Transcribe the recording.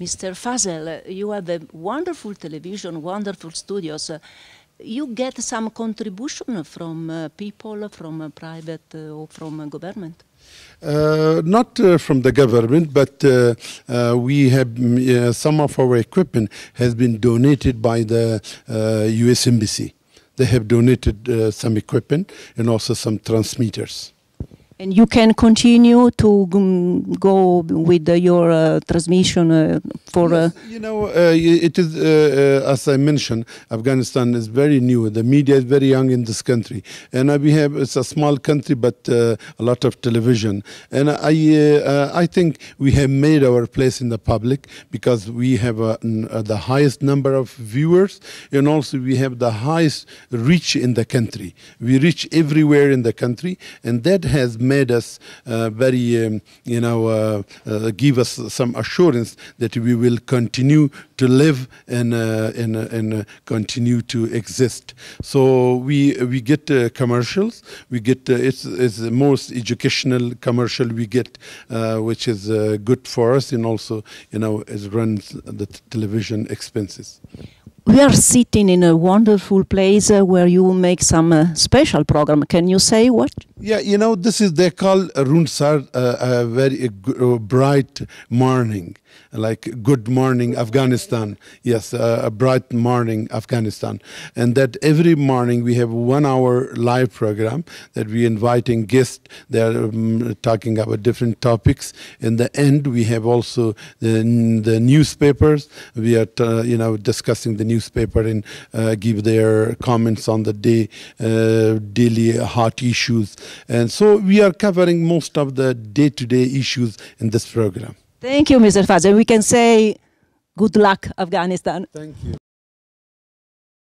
Mr. Fazel, you have a wonderful television, wonderful studios. You get some contribution from uh, people, from uh, private uh, or from government? Uh, not uh, from the government, but uh, we have mm, some of our equipment has been donated by the U.S. Embassy. They have donated some equipment and also some transmitters. And you can continue to um, go with your uh, transmission uh, for. Yes, uh, you know, uh, it is uh, uh, as I mentioned, Afghanistan is very new. The media is very young in this country, and we have it's a small country, but a lot of television. And I, I think we have made our place in the public because we have the highest number of viewers, and also we have the highest reach in the country. We reach everywhere in the country, and that has made us uh, very, um, you know, uh, uh, give us some assurance that we will continue to live and and, and continue to exist. So we we get commercials. We get it's it's the most educational commercial we get, which is good for us and also you know it runs the television expenses we are sitting in a wonderful place uh, where you make some uh, special program. Can you say what? Yeah, you know, this is they call Runsar uh, a very uh, bright morning, like good morning Afghanistan. Yes, uh, a bright morning Afghanistan, and that every morning we have one hour live program that we inviting guests. They are um, talking about different topics. In the end, we have also the, the newspapers. We are uh, you know discussing the newspaper and uh, give their comments on the day daily hot issues and so we are covering most of the day-to-day -day issues in this program. Thank you, Mr. Fazl. We can say good luck, Afghanistan. Thank you.